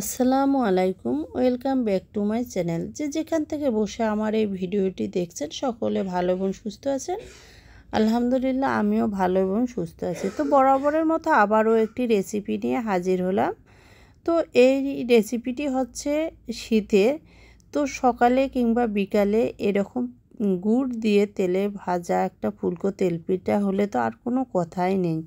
আসসালামু আলাইকুম welcome back to my channel যে যেখান থেকে বসে আমার এই ভিডিওটি দেখছেন সকলে ভালো এবং সুস্থ আছেন আলহামদুলিল্লাহ আমিও ভালো এবং সুস্থ আছি তো বরাবরের মতো আবারও একটি রেসিপি নিয়ে হাজির হলাম তো এই রেসিপিটি হচ্ছে শীতে তো সকালে কিংবা বিকালে এরকম গুড় দিয়ে তেলে ভাজা একটা ফুলকো তেলপিঠা হলে তো আর কোনো কথাই নেই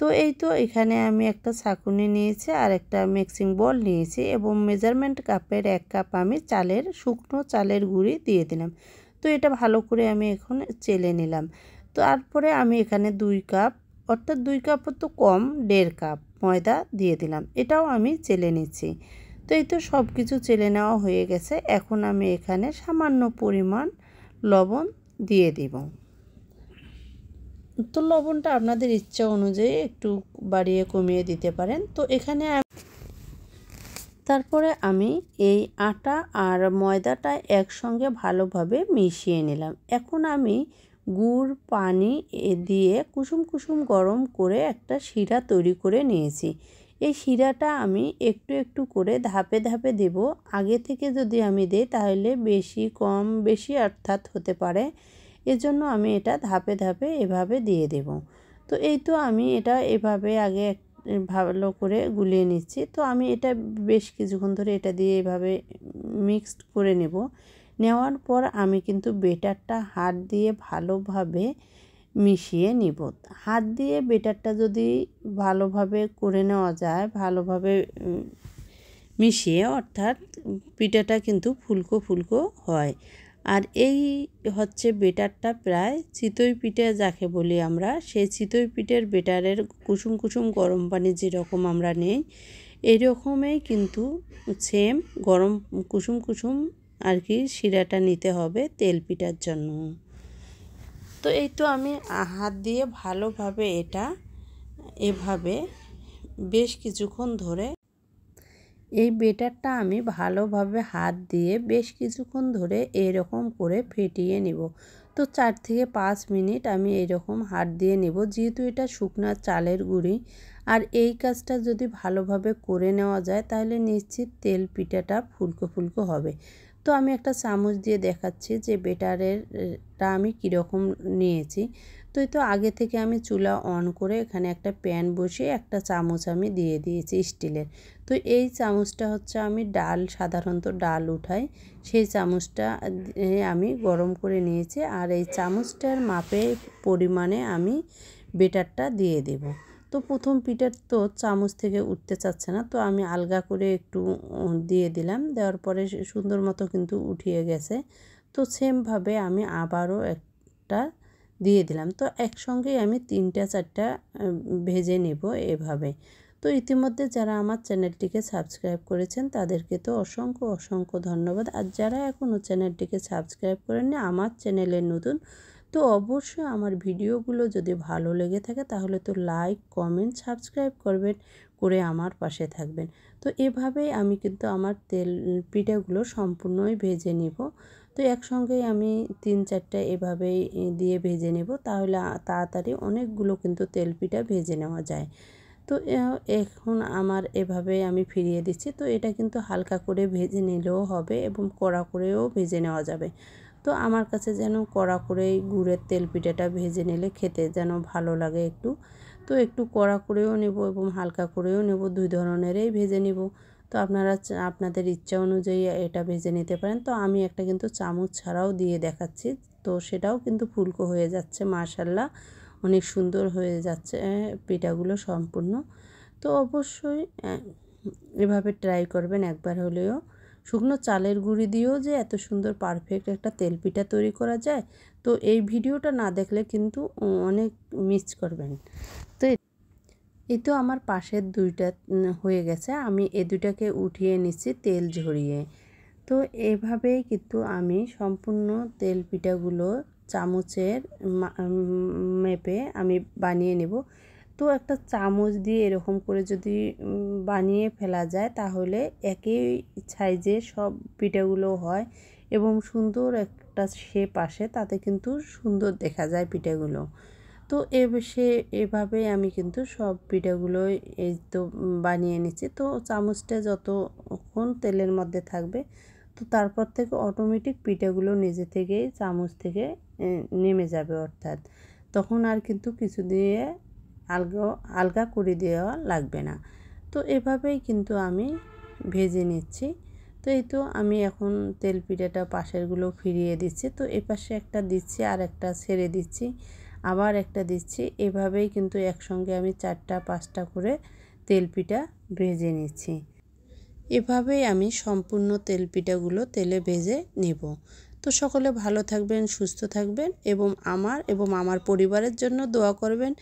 তো এই তো এখানে আমি একটা শাকুনি নিয়েছি আর একটা মিক্সিং বল নিয়েছি এবং মেজারমেন্ট কাপের এক কাপ আমি চালের শুকনো চালের গুঁড়ি দিয়ে দিলাম তো এটা ভালো করে আমি এখন চেলে নিলাম তো তারপরে আমি এখানে দুই কাপ অর্থাৎ দুই কাপের তো কম দেড় কাপ ময়দা দিয়ে দিলাম এটাও আমি চেলে নিচ্ছি তো এই তো সব কিছু চেলে নেওয়া হয়ে গেছে এখন আমি এখানে সামান্য পরিমাণ লবণ দিয়ে দিব তো লবণটা আপনাদের ইচ্ছা অনুযায়ী একটু বাড়িয়ে কমিয়ে দিতে পারেন তো এখানে তারপরে আমি এই আটা আর ময়দাটা একসঙ্গে ভালোভাবে মিশিয়ে নিলাম এখন আমি গুড় পানি দিয়ে কুসুম কুসুম গরম করে একটা শিরা তৈরি করে নিয়েছি এই শিরাটা আমি একটু একটু করে ধাপে ধাপে দেব আগে থেকে যদি আমি দিই তাহলে বেশি কম বেশি অর্থাৎ হতে পারে এজন্য আমি এটা ধাপে ধাপে এভাবে দিয়ে দেব তো এই তো আমি এটা এভাবে আগে ভালো করে গুলিয়ে নিচ্ছি তো আমি এটা বেশ কিছুক্ষণ ধরে এটা দিয়ে এভাবে মিক্সড করে নেব নেওয়ার পর আমি কিন্তু বেটারটা হাত দিয়ে ভালোভাবে মিশিয়ে নিব হাত দিয়ে বেটারটা যদি ভালোভাবে করে নেওয়া যায় ভালোভাবে মিশিয়ে অর্থাৎ পিঠাটা কিন্তু ফুলকো ফুলকো হয় আর এই হচ্ছে বেটারটা প্রায় চিতই পিঠে যাকে বলি আমরা সেই চিতই পিঠের বেটারের কুসুম কুসুম গরম পানি যেরকম আমরা নেই এরকমই কিন্তু সেম গরম কুসুম কুসুম আর কি শিরাটা নিতে হবে তেল পিঠার জন্য তো এই তো আমি হাত দিয়ে ভালোভাবে এটা এভাবে বেশ কিছুক্ষণ ধরে এই বেটারটা আমি ভালোভাবে হাত দিয়ে বেশ কিছুক্ষণ ধরে এরকম করে ফেটিয়ে নিব তো চার থেকে পাঁচ মিনিট আমি এরকম হাত দিয়ে নেব যেহেতু এটা শুকনা চালের গুঁড়ি আর এই কাজটা যদি ভালোভাবে করে নেওয়া যায় তাহলে নিশ্চিত তেল পিঠাটা ফুলকো ফুলকো হবে তো আমি একটা চামচ দিয়ে দেখাচ্ছি যে বেটারেরটা আমি কীরকম নিয়েছি তো তো আগে থেকে আমি চুলা অন করে এখানে একটা প্যান বসিয়ে একটা চামচ আমি দিয়ে দিয়েছি স্টিলের তো এই চামচটা হচ্ছে আমি ডাল সাধারণত ডাল উঠাই সেই চামচটা আমি গরম করে নিয়েছি আর এই চামচটার মাপে পরিমাণে আমি বেটারটা দিয়ে দেব তো প্রথম পিঠার তো চামচ থেকে উঠতে চাচ্ছে না তো আমি আলগা করে একটু দিয়ে দিলাম দেওয়ার পরে সুন্দর মতো কিন্তু উঠিয়ে গেছে তো সেমভাবে আমি আবারও একটা দিয়ে দিলাম তো একসঙ্গেই আমি তিনটা চারটা ভেজে নেব এভাবে তো ইতিমধ্যে যারা আমার চ্যানেলটিকে সাবস্ক্রাইব করেছেন তাদেরকে তো অসংখ্য অসংখ্য ধন্যবাদ আর যারা এখনও চ্যানেলটিকে সাবস্ক্রাইব করেননি আমার চ্যানেলের নতুন তো অবশ্যই আমার ভিডিওগুলো যদি ভালো লেগে থাকে তাহলে তো লাইক কমেন্ট সাবস্ক্রাইব করবেন করে আমার পাশে থাকবেন তো এভাবেই আমি কিন্তু আমার তেল পিঠাগুলো সম্পূর্ণই ভেজে নিব তো একসঙ্গেই আমি তিন চারটা এভাবেই দিয়ে ভেজে নেব তাহলে তাড়াতাড়ি অনেকগুলো কিন্তু তেলপিঠা ভেজে নেওয়া যায় তো এখন আমার এভাবে আমি ফিরিয়ে দিচ্ছি তো এটা কিন্তু হালকা করে ভেজে নিলেও হবে এবং কড়া করেও ভেজে নেওয়া যাবে তো আমার কাছে যেন কড়া করেই গুড়ের তেল পিঠাটা ভেজে নিলে খেতে যেন ভালো লাগে একটু তো একটু কড়া করেও নেব এবং হালকা করেও নেব দুই ধরনেরই ভেজে নেব তো আপনারা আপনাদের ইচ্ছা অনুযায়ী এটা ভেজে নিতে পারেন তো আমি একটা কিন্তু চামচ ছাড়াও দিয়ে দেখাচ্ছি তো সেটাও কিন্তু ফুলকো হয়ে যাচ্ছে মাশাল্লাহ অনেক সুন্দর হয়ে যাচ্ছে পিঠাগুলো সম্পূর্ণ তো অবশ্যই এভাবে ট্রাই করবেন একবার হলেও শুকনো চালের গুঁড়ি দিয়েও যে এত সুন্দর পারফেক্ট একটা তেলপিঠা তৈরি করা যায় তো এই ভিডিওটা না দেখলে কিন্তু অনেক মিস করবেন তো এই তো আমার পাশের দুইটা হয়ে গেছে আমি এ দুইটাকে উঠিয়ে নিচ্ছি তেল ঝরিয়ে তো এভাবে কিন্তু আমি সম্পূর্ণ তেল পিঠাগুলো চামচের মেপে আমি বানিয়ে নেব তো একটা চামচ দিয়ে এরকম করে যদি বানিয়ে ফেলা যায় তাহলে একই সাইজে সব পিঠাগুলো হয় এবং সুন্দর একটা শেপ আসে তাতে কিন্তু সুন্দর দেখা যায় পিঠাগুলো তো এ সে এভাবে আমি কিন্তু সব পিঠাগুলো এই তো বানিয়ে নিচ্ছি তো চামচটা যতক্ষণ তেলের মধ্যে থাকবে তো তারপর থেকে অটোমেটিক পিঠাগুলো নিজে থেকেই চামচ থেকে নেমে যাবে অর্থাৎ তখন আর কিন্তু কিছু দিয়ে আলগা আলগা করে দেওয়া লাগবে না তো এভাবেই কিন্তু আমি ভেজে নিচ্ছি তো এই তো আমি এখন তেল পিঠাটা পাশেরগুলো ফিরিয়ে দিচ্ছি তো এপাশে একটা দিচ্ছি আর একটা ছেড়ে দিচ্ছি আবার একটা দিচ্ছি এভাবেই কিন্তু একসঙ্গে আমি চারটা পাঁচটা করে তেলপিঠা ভেজে নিচ্ছি এভাবেই আমি সম্পূর্ণ তেলপিঠাগুলো তেলে ভেজে নেব তো সকলে ভালো থাকবেন সুস্থ থাকবেন এবং আমার এবং আমার পরিবারের জন্য দোয়া করবেন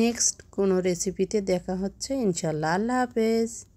নেক্সট কোনো রেসিপিতে দেখা হচ্ছে ইনশাল্লাহ আল্লাহ হাফেজ